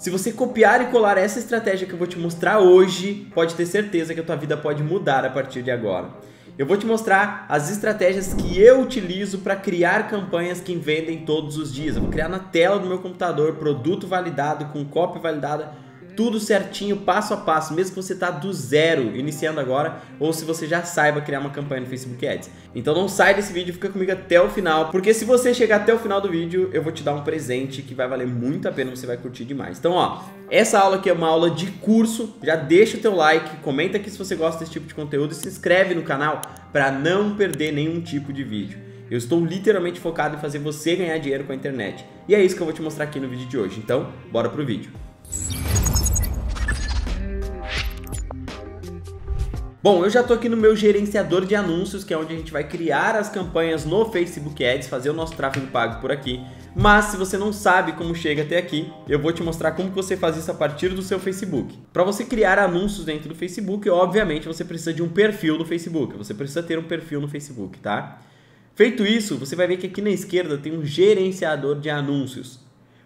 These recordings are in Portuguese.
Se você copiar e colar essa estratégia que eu vou te mostrar hoje, pode ter certeza que a tua vida pode mudar a partir de agora. Eu vou te mostrar as estratégias que eu utilizo para criar campanhas que vendem todos os dias. Eu vou criar na tela do meu computador produto validado com copy validada tudo certinho, passo a passo, mesmo que você está do zero, iniciando agora, ou se você já saiba criar uma campanha no Facebook Ads. Então não sai desse vídeo, fica comigo até o final, porque se você chegar até o final do vídeo, eu vou te dar um presente que vai valer muito a pena, você vai curtir demais. Então, ó, essa aula aqui é uma aula de curso, já deixa o teu like, comenta aqui se você gosta desse tipo de conteúdo e se inscreve no canal para não perder nenhum tipo de vídeo. Eu estou literalmente focado em fazer você ganhar dinheiro com a internet. E é isso que eu vou te mostrar aqui no vídeo de hoje. Então, bora pro vídeo. Bom, eu já estou aqui no meu gerenciador de anúncios, que é onde a gente vai criar as campanhas no Facebook Ads, fazer o nosso tráfego pago por aqui. Mas se você não sabe como chega até aqui, eu vou te mostrar como você faz isso a partir do seu Facebook. Para você criar anúncios dentro do Facebook, obviamente você precisa de um perfil no Facebook. Você precisa ter um perfil no Facebook, tá? Feito isso, você vai ver que aqui na esquerda tem um gerenciador de anúncios.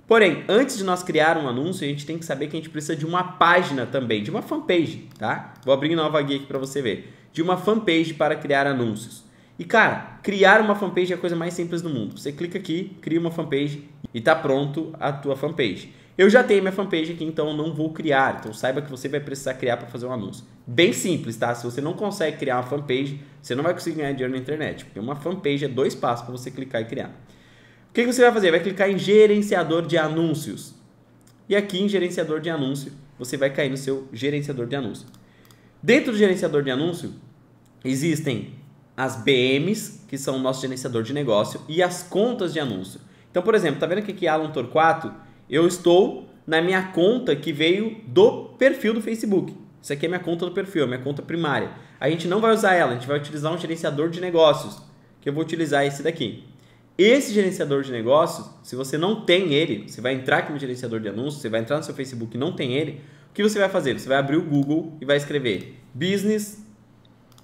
Porém, antes de nós criar um anúncio, a gente tem que saber que a gente precisa de uma página também, de uma fanpage, tá? Vou abrir nova guia aqui para você ver. De uma fanpage para criar anúncios. E cara, criar uma fanpage é a coisa mais simples do mundo. Você clica aqui, cria uma fanpage e tá pronto a tua fanpage. Eu já tenho minha fanpage aqui, então eu não vou criar. Então saiba que você vai precisar criar para fazer um anúncio. Bem simples, tá? Se você não consegue criar uma fanpage, você não vai conseguir ganhar dinheiro na internet, porque uma fanpage é dois passos para você clicar e criar. O que, que você vai fazer? Vai clicar em gerenciador de anúncios. E aqui em gerenciador de anúncio, você vai cair no seu gerenciador de anúncio. Dentro do gerenciador de anúncio, existem as BMs, que são o nosso gerenciador de negócio, e as contas de anúncio. Então, por exemplo, tá vendo aqui que Alan Torquato? Eu estou na minha conta que veio do perfil do Facebook. Isso aqui é minha conta do perfil, é minha conta primária. A gente não vai usar ela, a gente vai utilizar um gerenciador de negócios, que eu vou utilizar esse daqui. Esse gerenciador de negócios, se você não tem ele, você vai entrar aqui no gerenciador de anúncios, você vai entrar no seu Facebook e não tem ele, o que você vai fazer? Você vai abrir o Google e vai escrever business,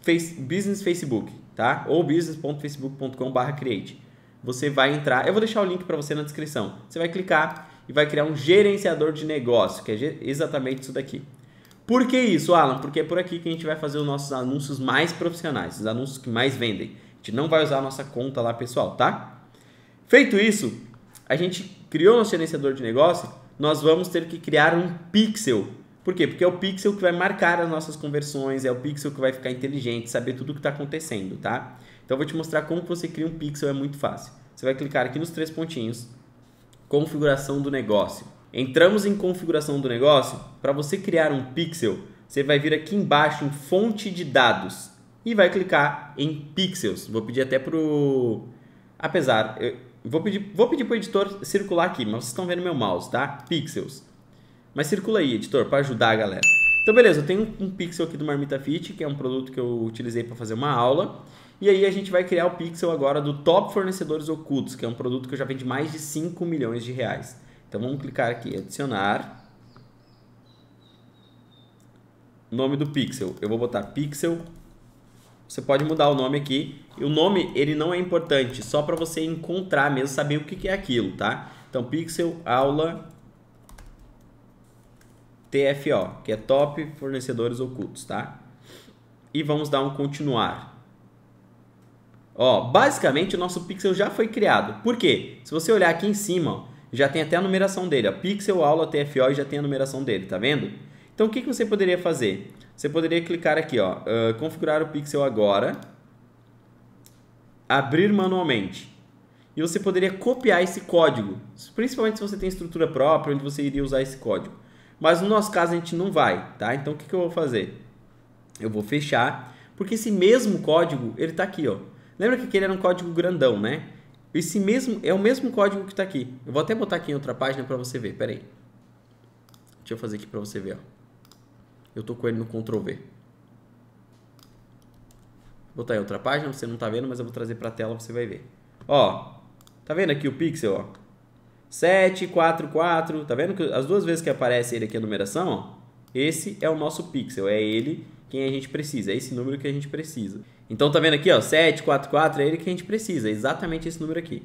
face, business Facebook, tá? Ou business.facebook.com/create. Você vai entrar, eu vou deixar o link para você na descrição. Você vai clicar e vai criar um gerenciador de negócio, que é exatamente isso daqui. Por que isso, Alan? Porque é por aqui que a gente vai fazer os nossos anúncios mais profissionais, os anúncios que mais vendem. A gente não vai usar a nossa conta lá pessoal, tá? Feito isso, a gente criou nosso gerenciador de negócio, nós vamos ter que criar um pixel. Por quê? Porque é o pixel que vai marcar as nossas conversões, é o pixel que vai ficar inteligente, saber tudo o que está acontecendo, tá? Então eu vou te mostrar como você cria um pixel, é muito fácil. Você vai clicar aqui nos três pontinhos, configuração do negócio. Entramos em configuração do negócio, para você criar um pixel, você vai vir aqui embaixo em fonte de dados e vai clicar em pixels. Vou pedir até pro apesar, Vou pedir, vou pedir pro editor circular aqui, mas vocês estão vendo meu mouse, tá? Pixels. Mas circula aí, editor, para ajudar a galera. Então, beleza, eu tenho um pixel aqui do Marmita Fit, que é um produto que eu utilizei para fazer uma aula. E aí a gente vai criar o pixel agora do Top Fornecedores Ocultos, que é um produto que eu já vende mais de 5 milhões de reais. Então, vamos clicar aqui, adicionar. Nome do pixel, eu vou botar pixel você pode mudar o nome aqui. E o nome, ele não é importante, só para você encontrar mesmo, saber o que, é aquilo, tá? Então, Pixel Aula TFO, que é Top Fornecedores Ocultos, tá? E vamos dar um continuar. Ó, basicamente o nosso pixel já foi criado. Por quê? Se você olhar aqui em cima, ó, já tem até a numeração dele, ó. Pixel Aula TFO e já tem a numeração dele, tá vendo? Então o que, que você poderia fazer? Você poderia clicar aqui, ó, uh, configurar o pixel agora, abrir manualmente. E você poderia copiar esse código, principalmente se você tem estrutura própria, onde você iria usar esse código. Mas no nosso caso a gente não vai, tá? Então o que, que eu vou fazer? Eu vou fechar, porque esse mesmo código, ele está aqui, ó. Lembra que aquele era um código grandão, né? Esse mesmo é o mesmo código que está aqui. Eu vou até botar aqui em outra página para você ver. Pera aí. Deixa eu fazer aqui para você ver. Ó eu tô com ele no Ctrl V. Vou botar em outra página, você não tá vendo, mas eu vou trazer pra tela, você vai ver. Ó, tá vendo aqui o pixel, ó? 744, tá vendo que as duas vezes que aparece ele aqui a numeração, ó? Esse é o nosso pixel, é ele quem a gente precisa, é esse número que a gente precisa. Então tá vendo aqui, ó, 744 é ele que a gente precisa, é exatamente esse número aqui.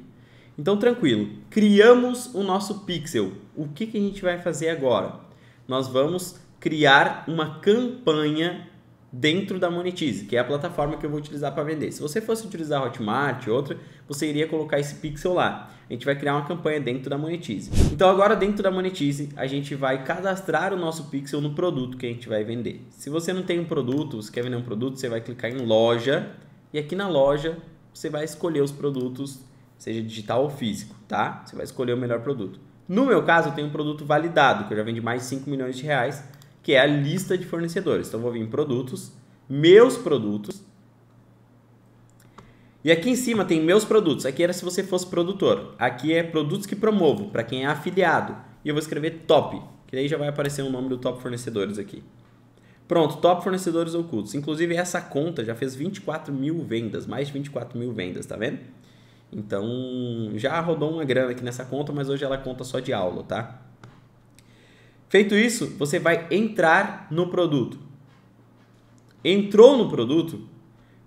Então tranquilo, criamos o nosso pixel. O que, que a gente vai fazer agora? Nós vamos criar uma campanha dentro da Monetize, que é a plataforma que eu vou utilizar para vender. Se você fosse utilizar Hotmart ou outra, você iria colocar esse pixel lá. A gente vai criar uma campanha dentro da Monetize. Então agora dentro da Monetize, a gente vai cadastrar o nosso pixel no produto que a gente vai vender. Se você não tem um produto, você quer vender um produto, você vai clicar em loja e aqui na loja você vai escolher os produtos, seja digital ou físico, tá? Você vai escolher o melhor produto. No meu caso, eu tenho um produto validado, que eu já vendi mais de 5 milhões de reais, que é a lista de fornecedores. Então, vou vir em produtos, meus produtos. E aqui em cima tem meus produtos. Aqui era se você fosse produtor. Aqui é produtos que promovo, para quem é afiliado. E eu vou escrever top, que daí já vai aparecer o nome do top fornecedores aqui. Pronto, top fornecedores ocultos. Inclusive, essa conta já fez 24 mil vendas, mais de 24 mil vendas, tá vendo? Então, já rodou uma grana aqui nessa conta, mas hoje ela conta só de aula, tá? Feito isso, você vai entrar no produto. Entrou no produto,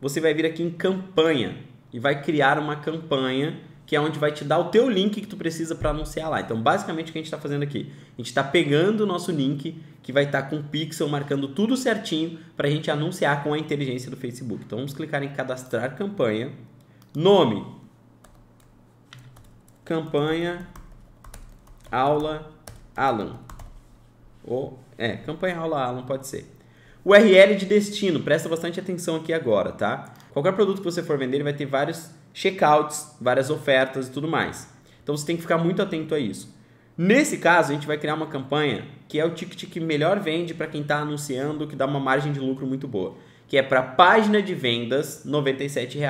você vai vir aqui em campanha e vai criar uma campanha que é onde vai te dar o teu link que tu precisa para anunciar lá. Então, basicamente o que a gente está fazendo aqui, a gente está pegando o nosso link que vai estar tá com o pixel marcando tudo certinho para a gente anunciar com a inteligência do Facebook. Então, vamos clicar em cadastrar campanha, nome, campanha, aula, Alan. Ou, é, campanha aula Alan pode ser. URL de destino, presta bastante atenção aqui agora, tá? Qualquer produto que você for vender, ele vai ter vários checkouts, várias ofertas e tudo mais. Então você tem que ficar muito atento a isso. Nesse caso, a gente vai criar uma campanha que é o ticket que melhor vende para quem está anunciando, que dá uma margem de lucro muito boa, que é para página de vendas, R$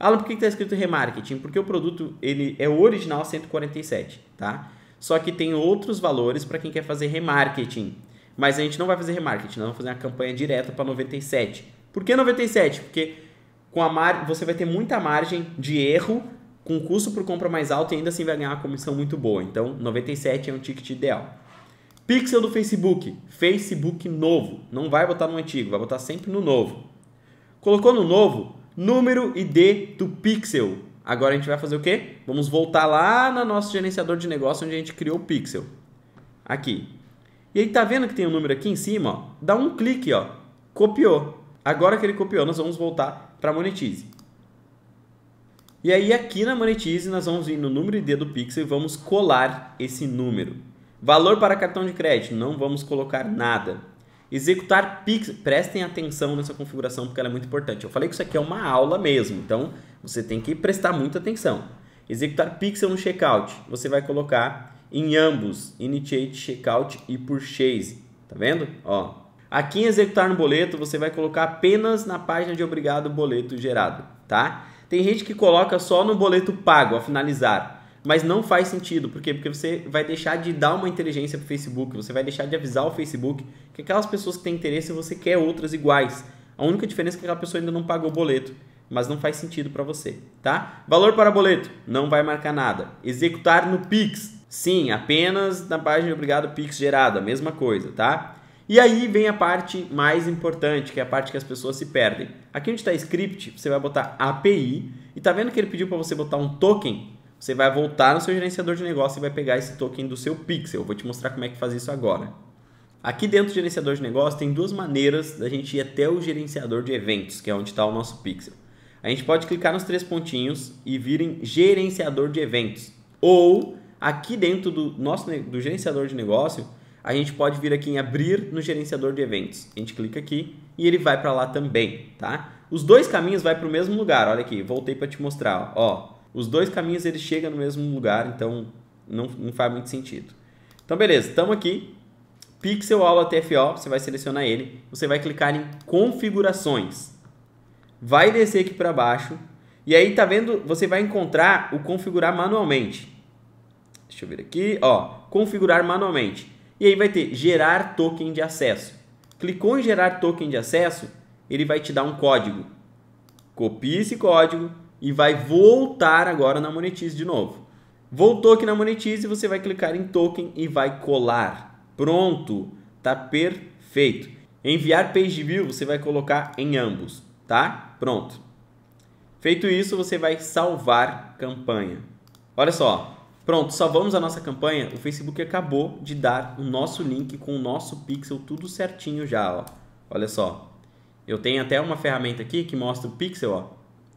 Alan, por que está escrito remarketing? Porque o produto ele é original 147, tá? Só que tem outros valores para quem quer fazer remarketing. Mas a gente não vai fazer remarketing, não vamos fazer uma campanha direta para 97. Por que 97? Porque com a mar... você vai ter muita margem de erro com custo por compra mais alto e ainda assim vai ganhar uma comissão muito boa. Então, 97 é um ticket ideal. Pixel do Facebook, Facebook novo. Não vai botar no antigo, vai botar sempre no novo. Colocou no novo, número ID do pixel. Agora a gente vai fazer o quê? Vamos voltar lá no nosso gerenciador de negócio onde a gente criou o pixel. Aqui. E aí tá vendo que tem um número aqui em cima, ó? Dá um clique, ó. Copiou. Agora que ele copiou, nós vamos voltar para Monetize. E aí aqui na Monetize nós vamos vir no número ID do pixel e vamos colar esse número. Valor para cartão de crédito, não vamos colocar nada. Executar pixels. Prestem atenção nessa configuração porque ela é muito importante. Eu falei que isso aqui é uma aula mesmo, então você tem que prestar muita atenção. Executar pixel no checkout. Você vai colocar em ambos, initiate checkout e purchase. Tá vendo? Ó. Aqui em executar no boleto, você vai colocar apenas na página de obrigado boleto gerado, tá? Tem gente que coloca só no boleto pago a finalizar. Mas não faz sentido, por quê? Porque você vai deixar de dar uma inteligência para o Facebook, você vai deixar de avisar o Facebook que aquelas pessoas que têm interesse você quer outras iguais. A única diferença é que aquela pessoa ainda não pagou o boleto, mas não faz sentido para você, tá? Valor para boleto, não vai marcar nada. Executar no Pix, sim, apenas na página obrigado Pix gerada, mesma coisa, tá? E aí vem a parte mais importante, que é a parte que as pessoas se perdem. Aqui onde está script, você vai botar API e tá vendo que ele pediu para você botar um token? você vai voltar no seu gerenciador de negócio e vai pegar esse token do seu Pixel. Eu vou te mostrar como é que faz isso agora. Aqui dentro do gerenciador de negócio tem duas maneiras da gente ir até o gerenciador de eventos, que é onde está o nosso Pixel. A gente pode clicar nos três pontinhos e vir em gerenciador de eventos. Ou aqui dentro do nosso do gerenciador de negócio, a gente pode vir aqui em abrir no gerenciador de eventos. A gente clica aqui e ele vai para lá também, tá? Os dois caminhos vai para o mesmo lugar. Olha aqui, voltei para te mostrar, ó. Os dois caminhos ele chegam no mesmo lugar, então não, não faz muito sentido. Então, beleza, estamos aqui. Pixel Aula TFO, você vai selecionar ele. Você vai clicar em configurações. Vai descer aqui para baixo. E aí, tá vendo? Você vai encontrar o configurar manualmente. Deixa eu ver aqui, ó. Configurar manualmente. E aí vai ter gerar token de acesso. Clicou em gerar token de acesso, ele vai te dar um código. Copie esse código, e vai voltar agora na Monetize de novo. Voltou aqui na Monetize, você vai clicar em token e vai colar. Pronto, tá perfeito. Enviar page view, você vai colocar em ambos, tá? Pronto. Feito isso, você vai salvar campanha. Olha só, Pronto, salvamos a nossa campanha. O Facebook acabou de dar o nosso link com o nosso pixel tudo certinho já, ó. Olha só. Eu tenho até uma ferramenta aqui que mostra o pixel, ó.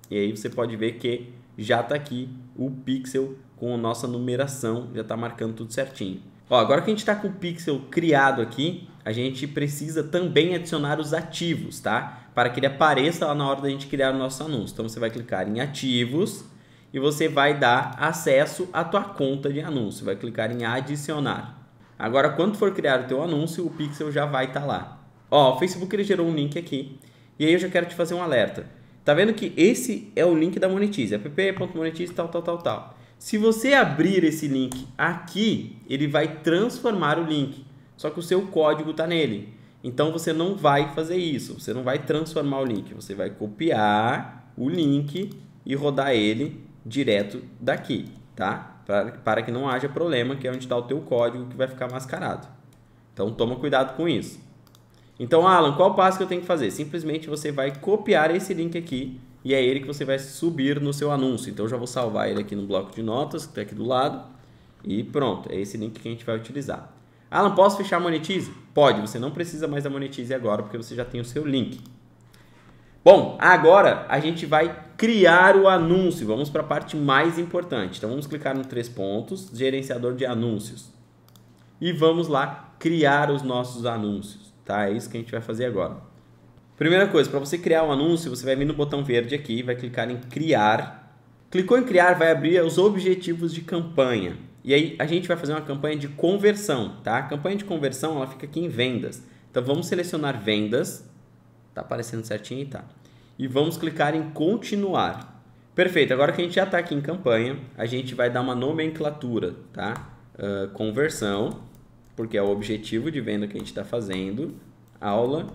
E aí você pode ver que já está aqui o pixel com a nossa numeração, já está marcando tudo certinho. Ó, agora que a gente está com o pixel criado aqui, a gente precisa também adicionar os ativos, tá? Para que ele apareça lá na hora da gente criar o nosso anúncio. Então você vai clicar em ativos e você vai dar acesso à tua conta de anúncio. Vai clicar em adicionar. Agora, quando for criar o teu anúncio, o pixel já vai estar tá lá. Ó, o Facebook ele gerou um link aqui. E aí eu já quero te fazer um alerta. Tá vendo que esse é o link da Monetize, app.monetize tal, tal, tal, tal. Se você abrir esse link aqui, ele vai transformar o link, só que o seu código está nele. Então você não vai fazer isso, você não vai transformar o link, você vai copiar o link e rodar ele direto daqui, tá? Para, para que não haja problema, que é onde está o teu código que vai ficar mascarado. Então toma cuidado com isso. Então, Alan, qual passo que eu tenho que fazer? Simplesmente você vai copiar esse link aqui e é ele que você vai subir no seu anúncio. Então, eu já vou salvar ele aqui no bloco de notas, que está aqui do lado. E pronto, é esse link que a gente vai utilizar. Alan, posso fechar a Monetize? Pode, você não precisa mais da Monetize agora, porque você já tem o seu link. Bom, agora a gente vai criar o anúncio. Vamos para a parte mais importante. Então, vamos clicar no três pontos, gerenciador de anúncios. E vamos lá criar os nossos anúncios tá? É isso que a gente vai fazer agora. Primeira coisa, para você criar um anúncio, você vai vir no botão verde aqui, vai clicar em criar. Clicou em criar, vai abrir os objetivos de campanha. E aí a gente vai fazer uma campanha de conversão, tá? A campanha de conversão, ela fica aqui em vendas. Então vamos selecionar vendas. Tá aparecendo certinho, tá? E vamos clicar em continuar. Perfeito, agora que a gente já está aqui em campanha, a gente vai dar uma nomenclatura, tá? Uh, conversão porque é o objetivo de venda que a gente está fazendo, aula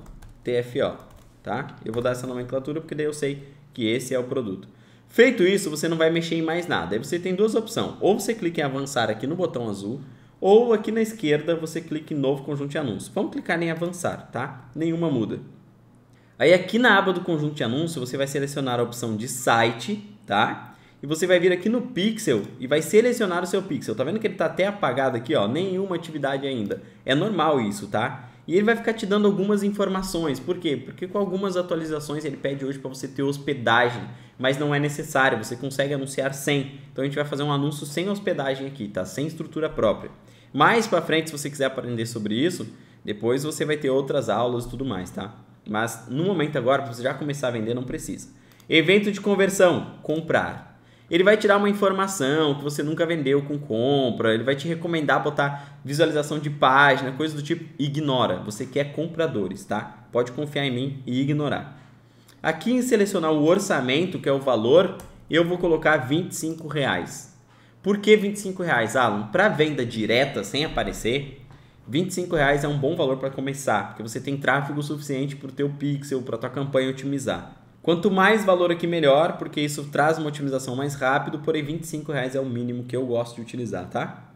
TFO, tá? Eu vou dar essa nomenclatura porque daí eu sei que esse é o produto. Feito isso, você não vai mexer em mais nada. Aí você tem duas opções. Ou você clica em avançar aqui no botão azul, ou aqui na esquerda você clica em novo conjunto de anúncios. Vamos clicar em avançar, tá? Nenhuma muda. Aí aqui na aba do conjunto de anúncios, você vai selecionar a opção de site, tá? e você vai vir aqui no pixel e vai selecionar o seu pixel. Tá vendo que ele tá até apagado aqui, ó, nenhuma atividade ainda. É normal isso, tá? E ele vai ficar te dando algumas informações. Por quê? Porque com algumas atualizações ele pede hoje para você ter hospedagem, mas não é necessário, você consegue anunciar sem. Então a gente vai fazer um anúncio sem hospedagem aqui, tá? Sem estrutura própria. Mais para frente, se você quiser aprender sobre isso, depois você vai ter outras aulas e tudo mais, tá? Mas no momento agora, para você já começar a vender, não precisa. Evento de conversão, comprar. Ele vai te dar uma informação que você nunca vendeu com compra, ele vai te recomendar botar visualização de página, coisa do tipo. Ignora. Você quer compradores, tá? Pode confiar em mim e ignorar. Aqui em selecionar o orçamento, que é o valor, eu vou colocar 25 reais. Por que 25 reais, Alan? Para venda direta, sem aparecer, 25 reais é um bom valor para começar, porque você tem tráfego suficiente para o teu pixel, para a tua campanha otimizar. Quanto mais valor aqui, melhor, porque isso traz uma otimização mais rápido, porém R$25,00 é o mínimo que eu gosto de utilizar, tá?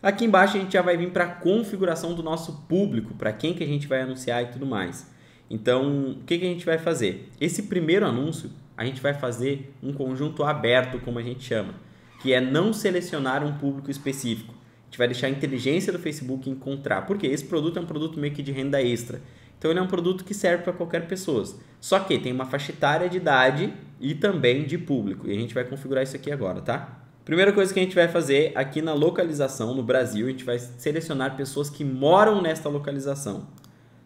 Aqui embaixo a gente já vai vir para a configuração do nosso público, para quem que a gente vai anunciar e tudo mais. Então, o que, que a gente vai fazer? Esse primeiro anúncio, a gente vai fazer um conjunto aberto, como a gente chama, que é não selecionar um público específico. A gente vai deixar a inteligência do Facebook encontrar, porque esse produto é um produto meio que de renda extra. Então ele é um produto que serve para qualquer pessoa. Só que tem uma faixa etária de idade e também de público. E a gente vai configurar isso aqui agora, tá? Primeira coisa que a gente vai fazer aqui na localização no Brasil, a gente vai selecionar pessoas que moram nesta localização.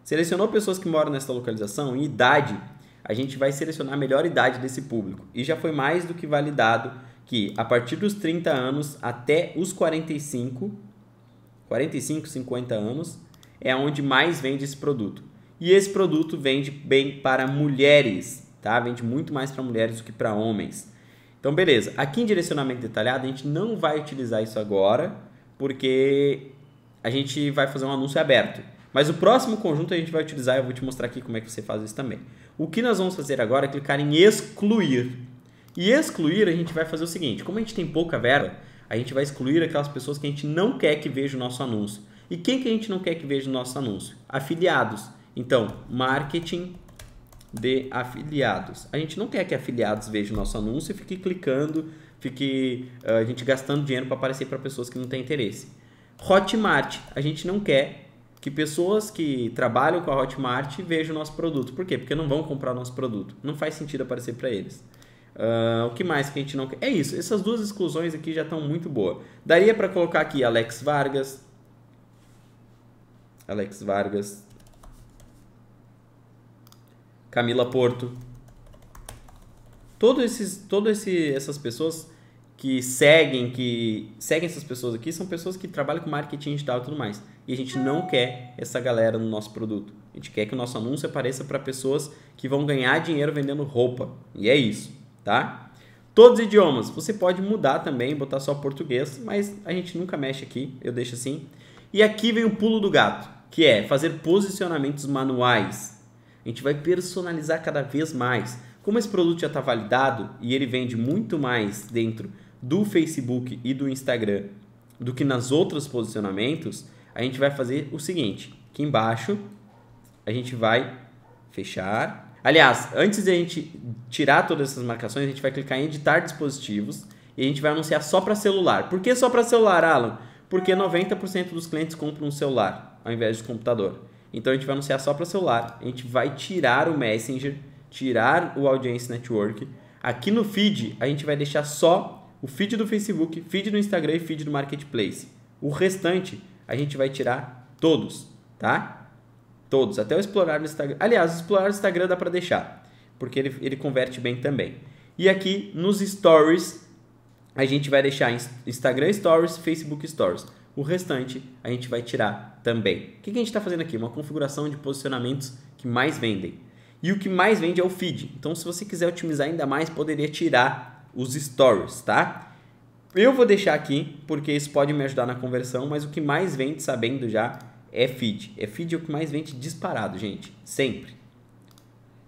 Selecionou pessoas que moram nesta localização em idade, a gente vai selecionar a melhor idade desse público. E já foi mais do que validado que a partir dos 30 anos até os 45, 45, 50 anos, é onde mais vende esse produto. E esse produto vende bem para mulheres, tá? Vende muito mais para mulheres do que para homens. Então, beleza. Aqui em direcionamento detalhado, a gente não vai utilizar isso agora, porque a gente vai fazer um anúncio aberto. Mas o próximo conjunto a gente vai utilizar, eu vou te mostrar aqui como é que você faz isso também. O que nós vamos fazer agora é clicar em excluir. E excluir a gente vai fazer o seguinte, como a gente tem pouca verba, a gente vai excluir aquelas pessoas que a gente não quer que veja o nosso anúncio. E quem que a gente não quer que veja o nosso anúncio? Afiliados. Então, marketing de afiliados. A gente não quer que afiliados vejam o nosso anúncio e fique clicando, fique uh, a gente gastando dinheiro para aparecer para pessoas que não têm interesse. Hotmart, a gente não quer que pessoas que trabalham com a Hotmart vejam o nosso produto. Por quê? Porque não vão comprar o nosso produto. Não faz sentido aparecer para eles. Uh, o que mais que a gente não quer? É isso, essas duas exclusões aqui já estão muito boas. Daria para colocar aqui Alex Vargas. Alex Vargas. Camila Porto. Todos esses, todo esse, essas pessoas que seguem, que seguem essas pessoas aqui são pessoas que trabalham com marketing digital e tudo mais. E a gente não quer essa galera no nosso produto. A gente quer que o nosso anúncio apareça para pessoas que vão ganhar dinheiro vendendo roupa. E é isso, tá? Todos os idiomas. Você pode mudar também, botar só português, mas a gente nunca mexe aqui, eu deixo assim. E aqui vem o pulo do gato, que é fazer posicionamentos manuais. A gente vai personalizar cada vez mais. Como esse produto já está validado e ele vende muito mais dentro do Facebook e do Instagram do que nas outros posicionamentos, a gente vai fazer o seguinte: aqui embaixo a gente vai fechar. Aliás, antes de a gente tirar todas essas marcações, a gente vai clicar em editar dispositivos e a gente vai anunciar só para celular. Por que só para celular, Alan? Porque 90% dos clientes compram um celular ao invés de um computador. Então a gente vai anunciar só para celular. A gente vai tirar o Messenger, tirar o Audience Network. Aqui no feed, a gente vai deixar só o feed do Facebook, feed do Instagram e feed do Marketplace. O restante, a gente vai tirar todos, tá? Todos, até o explorar no Instagram. Aliás, o explorar no Instagram dá para deixar, porque ele, ele converte bem também. E aqui nos stories, a gente vai deixar Instagram Stories, Facebook Stories. O restante a gente vai tirar também. O que a gente está fazendo aqui? Uma configuração de posicionamentos que mais vendem. E o que mais vende é o feed. Então, se você quiser otimizar ainda mais, poderia tirar os stories, tá? Eu vou deixar aqui, porque isso pode me ajudar na conversão, mas o que mais vende, sabendo já, é feed. É feed é o que mais vende disparado, gente. Sempre.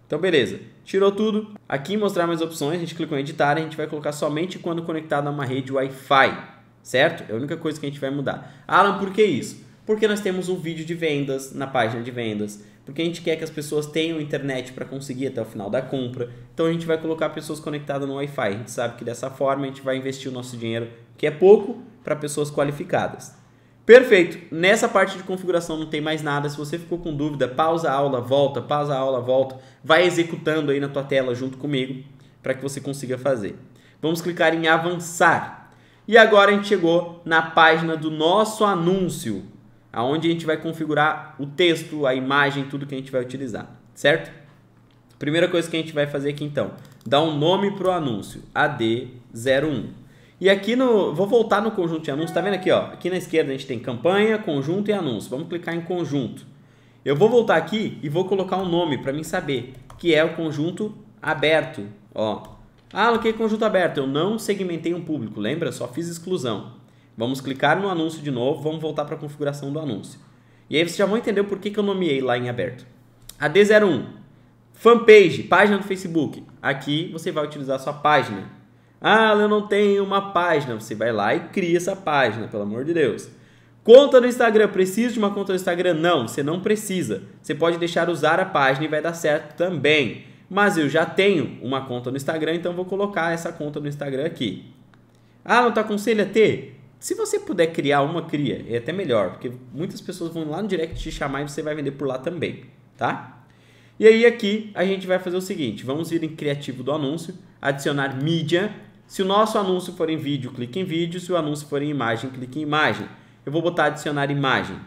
Então, beleza. Tirou tudo. Aqui mostrar mais opções, a gente clicou em editar, a gente vai colocar somente quando conectado a uma rede Wi-Fi certo? É a única coisa que a gente vai mudar. Alan, por que isso? Porque nós temos um vídeo de vendas na página de vendas, porque a gente quer que as pessoas tenham internet para conseguir até o final da compra. Então a gente vai colocar pessoas conectadas no Wi-Fi. A gente sabe que dessa forma a gente vai investir o nosso dinheiro, que é pouco, para pessoas qualificadas. Perfeito. Nessa parte de configuração não tem mais nada. Se você ficou com dúvida, pausa a aula, volta, pausa a aula, volta. Vai executando aí na tua tela junto comigo para que você consiga fazer. Vamos clicar em avançar. E agora a gente chegou na página do nosso anúncio, aonde a gente vai configurar o texto, a imagem, tudo que a gente vai utilizar, certo? Primeira coisa que a gente vai fazer aqui então, dar um nome para o anúncio, AD01. E aqui no, vou voltar no conjunto de anúncios, tá vendo aqui, ó? Aqui na esquerda a gente tem campanha, conjunto e anúncio. Vamos clicar em conjunto. Eu vou voltar aqui e vou colocar um nome para mim saber, que é o conjunto aberto, ó, ah, aloquei conjunto aberto, eu não segmentei um público, lembra? Só fiz exclusão. Vamos clicar no anúncio de novo, vamos voltar para a configuração do anúncio. E aí vocês já vão entender por que, que eu nomeei lá em aberto. A D01, fanpage, página do Facebook. Aqui você vai utilizar a sua página. Ah, eu não tenho uma página. Você vai lá e cria essa página, pelo amor de Deus. Conta no Instagram, preciso de uma conta no Instagram? Não, você não precisa. Você pode deixar usar a página e vai dar certo também mas eu já tenho uma conta no Instagram, então vou colocar essa conta no Instagram aqui. Ah, não te aconselho a é ter? Se você puder criar uma, cria. É até melhor, porque muitas pessoas vão lá no direct te chamar e você vai vender por lá também, tá? E aí aqui a gente vai fazer o seguinte, vamos ir em criativo do anúncio, adicionar mídia. Se o nosso anúncio for em vídeo, clique em vídeo. Se o anúncio for em imagem, clique em imagem. Eu vou botar adicionar imagem.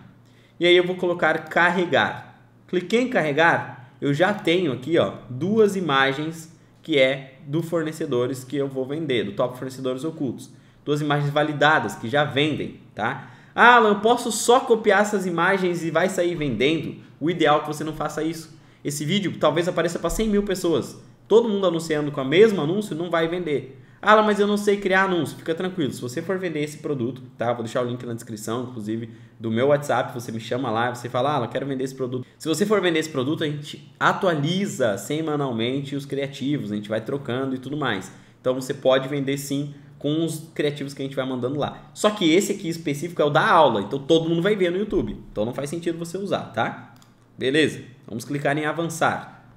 E aí eu vou colocar carregar. Cliquei em carregar, eu já tenho aqui ó, duas imagens que é do fornecedores que eu vou vender, do top fornecedores ocultos. Duas imagens validadas que já vendem, tá? Ah, Alan, posso só copiar essas imagens e vai sair vendendo? O ideal é que você não faça isso. Esse vídeo talvez apareça para 100 mil pessoas. Todo mundo anunciando com o mesmo anúncio não vai vender. Ah, mas eu não sei criar anúncio. Fica tranquilo, se você for vender esse produto, tá? Vou deixar o link na descrição, inclusive, do meu WhatsApp. Você me chama lá, você fala, ah, eu quero vender esse produto. Se você for vender esse produto, a gente atualiza semanalmente os criativos, a gente vai trocando e tudo mais. Então você pode vender sim com os criativos que a gente vai mandando lá. Só que esse aqui específico é o da aula, então todo mundo vai ver no YouTube. Então não faz sentido você usar, tá? Beleza, vamos clicar em avançar.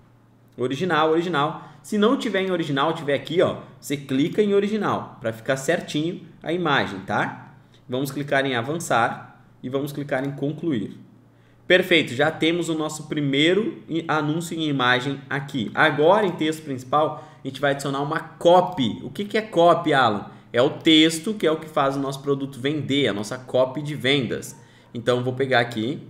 Original, original. Se não tiver em original, tiver aqui, ó, você clica em original para ficar certinho a imagem, tá? Vamos clicar em avançar e vamos clicar em concluir. Perfeito, já temos o nosso primeiro anúncio em imagem aqui. Agora, em texto principal, a gente vai adicionar uma copy. O que, é copy, Alan? É o texto que é o que faz o nosso produto vender, a nossa copy de vendas. Então, vou pegar aqui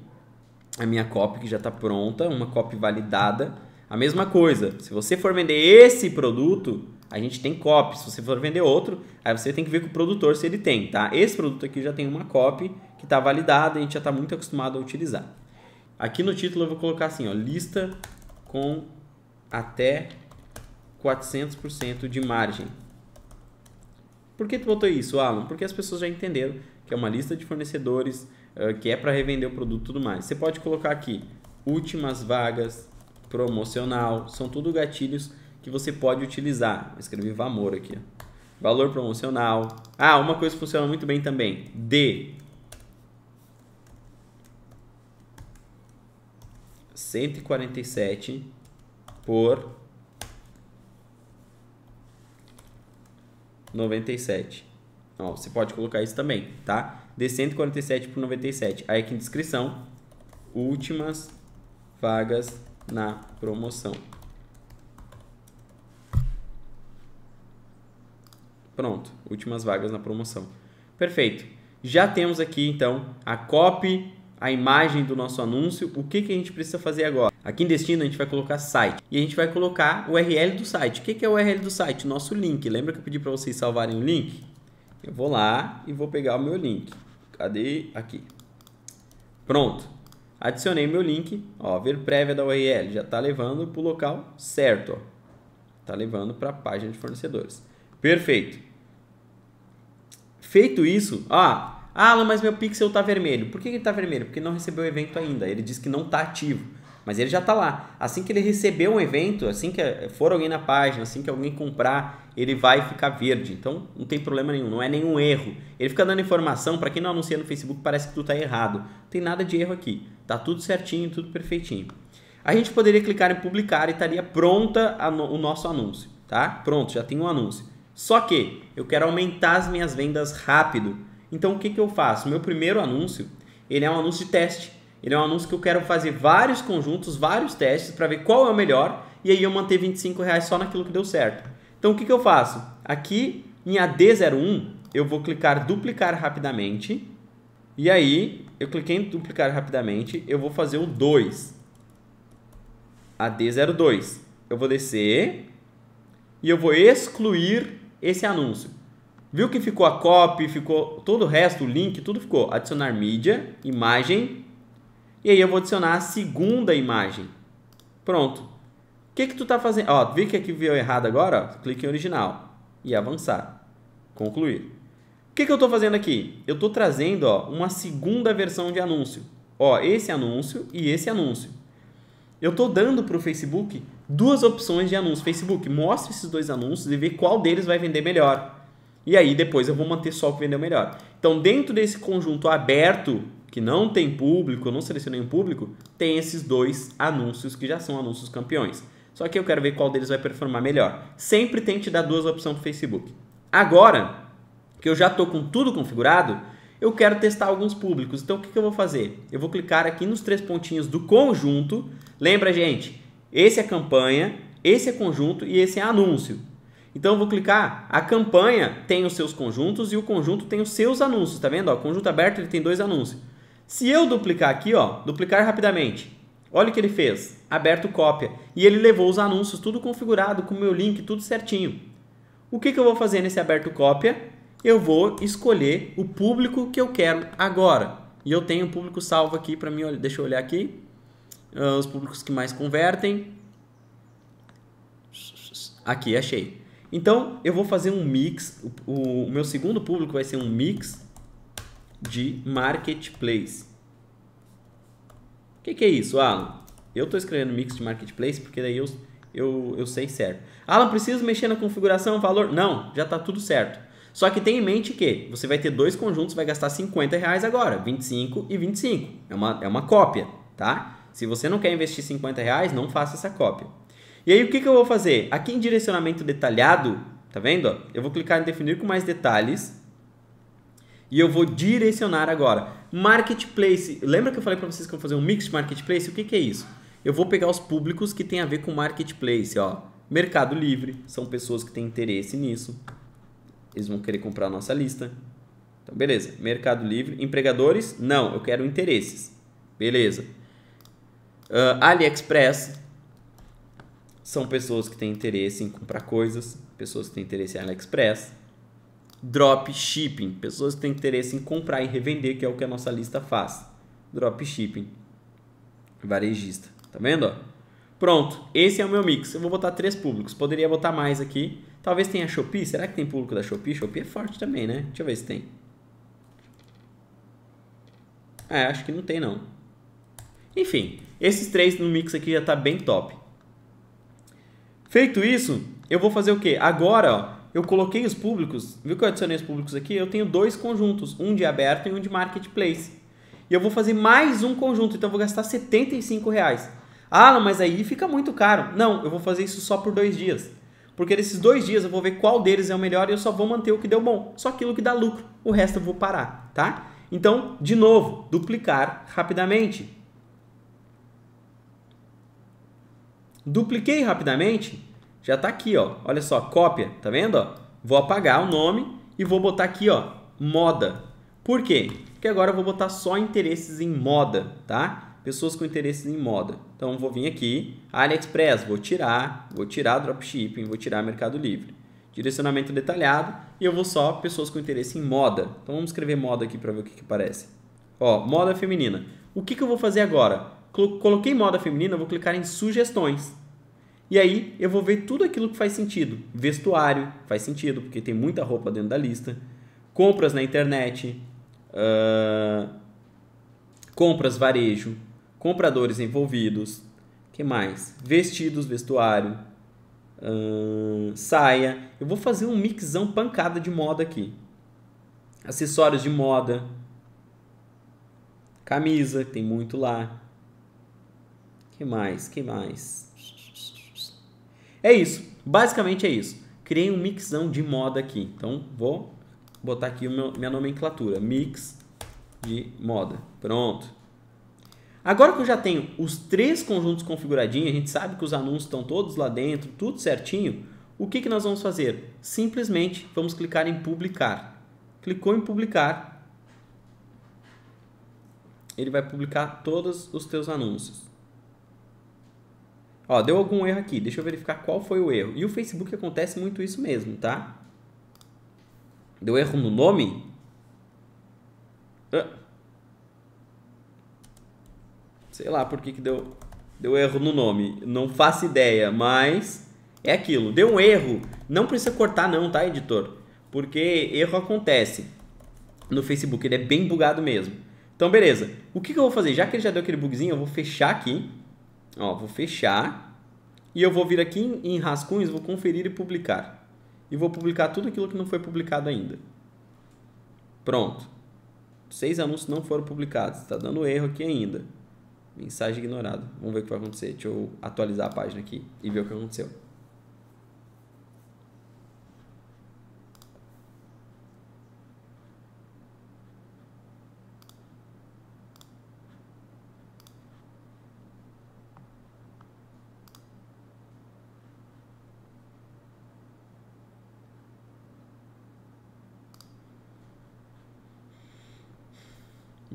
a minha copy que já está pronta, uma copy validada a mesma coisa, se você for vender esse produto, a gente tem copy. Se você for vender outro, aí você tem que ver com o produtor se ele tem, tá? Esse produto aqui já tem uma copy que está validada, a gente já está muito acostumado a utilizar. Aqui no título eu vou colocar assim, ó, lista com até 400% de margem. Por que tu botou isso, Alan? Porque as pessoas já entenderam que é uma lista de fornecedores, que é para revender o produto e tudo mais. Você pode colocar aqui últimas vagas, promocional, são tudo gatilhos que você pode utilizar. escrevi Vamor aqui. Valor promocional. Ah, uma coisa que funciona muito bem também. D. cento e quarenta e sete por noventa e sete. Ó, você pode colocar isso também, tá? De 147 por 97. Aí aqui em descrição, últimas vagas na promoção. Pronto, últimas vagas na promoção. Perfeito. Já temos aqui então a copy, a imagem do nosso anúncio. O que, que a gente precisa fazer agora? Aqui em destino a gente vai colocar site e a gente vai colocar o URL do site. O que, que é o URL do site? Nosso link. Lembra que eu pedi para vocês salvarem o link? Eu vou lá e vou pegar o meu link. Cadê? Aqui. Pronto. Adicionei meu link, ó, ver prévia da URL, já está levando para o local certo, está levando para a página de fornecedores. Perfeito. Feito isso, ah, Alan, mas meu pixel está vermelho. Por que ele está vermelho? Porque não recebeu o evento ainda. Ele diz que não está ativo. Mas ele já está lá. Assim que ele receber um evento, assim que for alguém na página, assim que alguém comprar, ele vai ficar verde. Então não tem problema nenhum, não é nenhum erro. Ele fica dando informação para quem não anuncia no Facebook, parece que tu está errado. Não tem nada de erro aqui. Tá tudo certinho, tudo perfeitinho. A gente poderia clicar em publicar e estaria pronta o nosso anúncio, tá? Pronto, já tem um anúncio. Só que eu quero aumentar as minhas vendas rápido. Então o que, que eu faço? Meu primeiro anúncio, ele é um anúncio de teste. Ele é um anúncio que eu quero fazer vários conjuntos, vários testes para ver qual é o melhor e aí eu manter 25 reais só naquilo que deu certo. Então o que, que eu faço? Aqui em AD01 eu vou clicar duplicar rapidamente e aí eu cliquei em duplicar rapidamente, eu vou fazer o 2. AD02. Eu vou descer e eu vou excluir esse anúncio. Viu que ficou a copy, ficou todo o resto, o link, tudo ficou. Adicionar mídia, imagem, e aí eu vou adicionar a segunda imagem. Pronto. O que que tu tá fazendo? Ó, vi que aqui veio errado agora, ó. clique em original e avançar. Concluir. O que que eu estou fazendo aqui? Eu estou trazendo, ó, uma segunda versão de anúncio. Ó, esse anúncio e esse anúncio. Eu estou dando para o Facebook duas opções de anúncio. Facebook, mostra esses dois anúncios e vê qual deles vai vender melhor. E aí depois eu vou manter só o que vendeu melhor. Então, dentro desse conjunto aberto que não tem público, eu não selecionei um público, tem esses dois anúncios que já são anúncios campeões. Só que eu quero ver qual deles vai performar melhor. Sempre tente dar duas opções para o Facebook. Agora que eu já estou com tudo configurado, eu quero testar alguns públicos. Então o que, que eu vou fazer? Eu vou clicar aqui nos três pontinhos do conjunto. Lembra, gente? Esse é campanha, esse é conjunto e esse é anúncio. Então eu vou clicar, a campanha tem os seus conjuntos e o conjunto tem os seus anúncios, tá vendo? o conjunto aberto ele tem dois anúncios. Se eu duplicar aqui, ó, duplicar rapidamente, olha o que ele fez, aberto cópia, e ele levou os anúncios tudo configurado, com o meu link, tudo certinho. O que, que eu vou fazer nesse aberto cópia? Eu vou escolher o público que eu quero agora. E eu tenho um público salvo aqui para mim, deixa eu olhar aqui, uh, os públicos que mais convertem. Aqui, achei. Então, eu vou fazer um mix, o, o meu segundo público vai ser um mix de marketplace. O que, que é isso, Alan? Eu estou escrevendo mix de marketplace porque daí eu, eu, eu sei certo. Alan, preciso mexer na configuração, valor? Não, já está tudo certo. Só que tenha em mente que você vai ter dois conjuntos, vai gastar 50 reais agora, 25 e 25. É uma, é uma cópia, tá? Se você não quer investir 50 reais, não faça essa cópia. E aí o que, que eu vou fazer? Aqui em direcionamento detalhado, tá vendo? Eu vou clicar em definir com mais detalhes e eu vou direcionar agora. Marketplace, lembra que eu falei para vocês que eu vou fazer um mix de marketplace? O que, que é isso? Eu vou pegar os públicos que tem a ver com marketplace, ó. Mercado Livre, são pessoas que têm interesse nisso. Eles vão querer comprar a nossa lista. Então, beleza. Mercado Livre. Empregadores? Não, eu quero interesses. Beleza. Uh, AliExpress. São pessoas que têm interesse em comprar coisas. Pessoas que têm interesse em AliExpress dropshipping, pessoas que têm interesse em comprar e revender, que é o que a nossa lista faz. Dropshipping, varejista, tá vendo? Pronto, esse é o meu mix. Eu vou botar três públicos, poderia botar mais aqui. Talvez tenha Shopee, será que tem público da Shopee? Shopee é forte também, né? Deixa eu ver se tem. É, acho que não tem não. Enfim, esses três no mix aqui já tá bem top. Feito isso, eu vou fazer o quê? Agora, ó, eu coloquei os públicos, viu que eu adicionei os públicos aqui? Eu tenho dois conjuntos, um de aberto e um de marketplace. E eu vou fazer mais um conjunto, então eu vou gastar 75 reais. Ah, mas aí fica muito caro. Não, eu vou fazer isso só por dois dias. Porque nesses dois dias eu vou ver qual deles é o melhor e eu só vou manter o que deu bom. Só aquilo que dá lucro. O resto eu vou parar, tá? Então, de novo, duplicar rapidamente. Dupliquei rapidamente, já está aqui, ó. Olha só, cópia, tá vendo? Ó? Vou apagar o nome e vou botar aqui, ó, moda. Por quê? Porque agora eu vou botar só interesses em moda, tá? Pessoas com interesses em moda. Então vou vir aqui, AliExpress, vou tirar, vou tirar dropshipping, vou tirar Mercado Livre. Direcionamento detalhado e eu vou só pessoas com interesse em moda. Então vamos escrever moda aqui para ver o que, que aparece. Ó, moda feminina. O que, que eu vou fazer agora? Coloquei moda feminina, vou clicar em sugestões. E aí eu vou ver tudo aquilo que faz sentido. Vestuário faz sentido, porque tem muita roupa dentro da lista. Compras na internet. Uh, compras varejo. Compradores envolvidos. que mais? Vestidos, vestuário. Uh, saia. Eu vou fazer um mixão pancada de moda aqui. Acessórios de moda. Camisa, tem muito lá. que mais? que mais? É isso. Basicamente é isso. Criei um mixão de moda aqui. Então, vou botar aqui meu, minha nomenclatura. Mix de moda. Pronto. Agora que eu já tenho os três conjuntos configuradinhos, a gente sabe que os anúncios estão todos lá dentro, tudo certinho, o que, que nós vamos fazer? Simplesmente vamos clicar em publicar. Clicou em publicar, ele vai publicar todos os teus anúncios. Ó, deu algum erro aqui, deixa eu verificar qual foi o erro. E o Facebook acontece muito isso mesmo, tá? Deu erro no nome? Sei lá por que, que deu, deu erro no nome. Não faço ideia, mas é aquilo. Deu um erro. Não precisa cortar não, tá, editor? Porque erro acontece no Facebook. Ele é bem bugado mesmo. Então, beleza. O que, que eu vou fazer? Já que ele já deu aquele bugzinho, eu vou fechar aqui Ó, vou fechar e eu vou vir aqui em, em rascunhos, vou conferir e publicar. E vou publicar tudo aquilo que não foi publicado ainda. Pronto. Seis anúncios não foram publicados. Está dando erro aqui ainda. Mensagem ignorada. Vamos ver o que vai acontecer. Deixa eu atualizar a página aqui e ver o que aconteceu.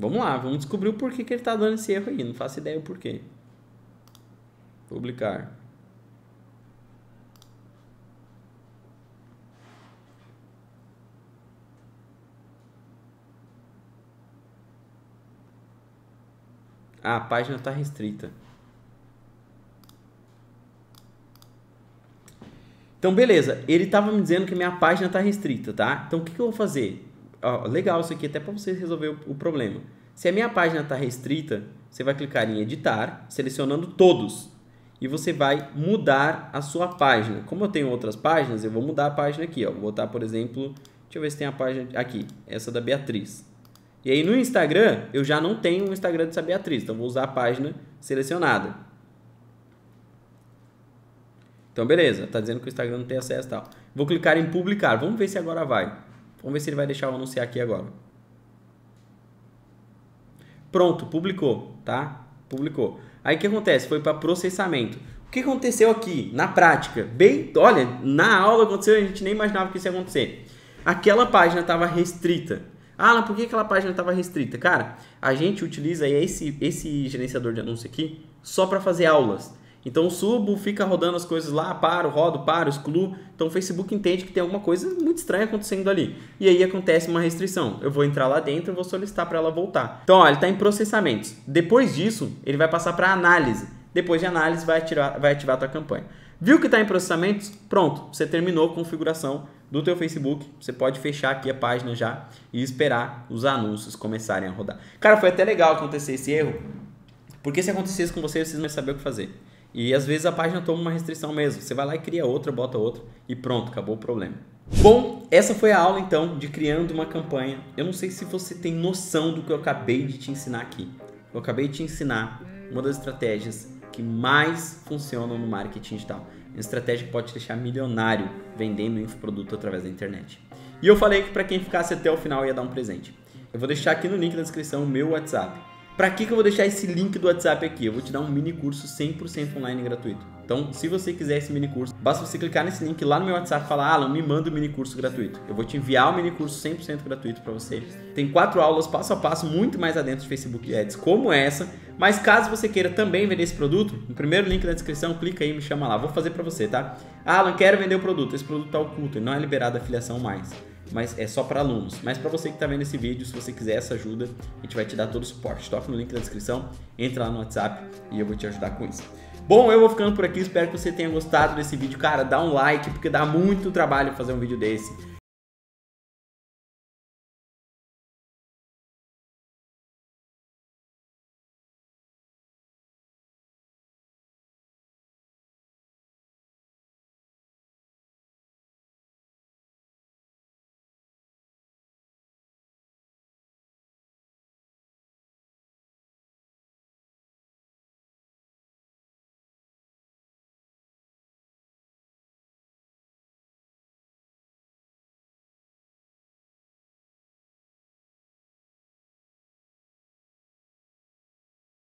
Vamos lá, vamos descobrir o porquê que ele está dando esse erro aí. Não faço ideia o porquê. Publicar. Ah, a página está restrita. Então, beleza. Ele estava me dizendo que minha página está restrita, tá? Então, o que, que eu vou fazer? ó, legal isso aqui, até para você resolver o, o problema. Se a minha página está restrita, você vai clicar em editar, selecionando todos. E você vai mudar a sua página. Como eu tenho outras páginas, eu vou mudar a página aqui. Ó. Vou botar, por exemplo, deixa eu ver se tem a página aqui, essa da Beatriz. E aí no Instagram, eu já não tenho o Instagram dessa Beatriz, então vou usar a página selecionada. Então beleza, tá dizendo que o Instagram não tem acesso e tal. Vou clicar em publicar, vamos ver se agora vai. Vamos ver se ele vai deixar eu anunciar aqui agora. Pronto, publicou, tá? Publicou. Aí o que acontece? Foi para processamento. O que aconteceu aqui, na prática? Bem, olha, na aula aconteceu, a gente nem imaginava que isso ia acontecer. Aquela página estava restrita. Ah, por que aquela página estava restrita? Cara, a gente utiliza esse, esse gerenciador de anúncio aqui só para fazer aulas. Então subo, fica rodando as coisas lá, paro, rodo, paro, excluo. Então o Facebook entende que tem alguma coisa muito estranha acontecendo ali. E aí acontece uma restrição. Eu vou entrar lá dentro e vou solicitar para ela voltar. Então, ó, ele está em processamentos. Depois disso, ele vai passar para análise. Depois de análise, vai, ativar, vai ativar a tua campanha. Viu que está em processamentos? Pronto, você terminou a configuração do teu Facebook. Você pode fechar aqui a página já e esperar os anúncios começarem a rodar. Cara, foi até legal acontecer esse erro, porque se acontecesse com você, vocês não iam saber o que fazer. E às vezes a página toma uma restrição mesmo. Você vai lá e cria outra, bota outra e pronto, acabou o problema. Bom, essa foi a aula então de criando uma campanha. Eu não sei se você tem noção do que eu acabei de te ensinar aqui. Eu acabei de te ensinar uma das estratégias que mais funcionam no marketing digital. Uma estratégia que pode te deixar milionário vendendo infoproduto através da internet. E eu falei que para quem ficasse até o final ia dar um presente. Eu vou deixar aqui no link da descrição o meu WhatsApp para que, que eu vou deixar esse link do WhatsApp aqui? Eu vou te dar um mini curso 100% online gratuito. Então, se você quiser esse mini curso, basta você clicar nesse link lá no meu WhatsApp e falar: Alan, me manda o um mini curso gratuito. Eu vou te enviar o um mini curso 100% gratuito para você. Tem quatro aulas passo a passo, muito mais adentro de Facebook Ads, como essa. Mas caso você queira também vender esse produto, no primeiro link na descrição, clica aí e me chama lá. Vou fazer para você, tá? Alan, quero vender o produto. Esse produto tá oculto, ele não é liberado a filiação mais mas é só para alunos. Mas para você que está vendo esse vídeo, se você quiser essa ajuda, a gente vai te dar todo o suporte. Toque no link da descrição, entra lá no WhatsApp e eu vou te ajudar com isso. Bom, eu vou ficando por aqui, espero que você tenha gostado desse vídeo. Cara, dá um like, porque dá muito trabalho fazer um vídeo desse